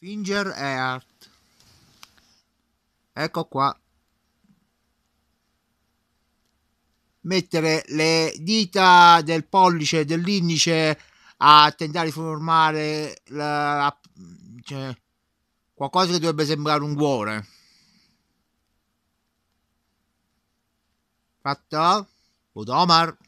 Finger Art Ecco qua. Mettere le dita del pollice e dell'indice a tentare di formare la, la, cioè, qualcosa che dovrebbe sembrare un cuore. Fatto? Budomar.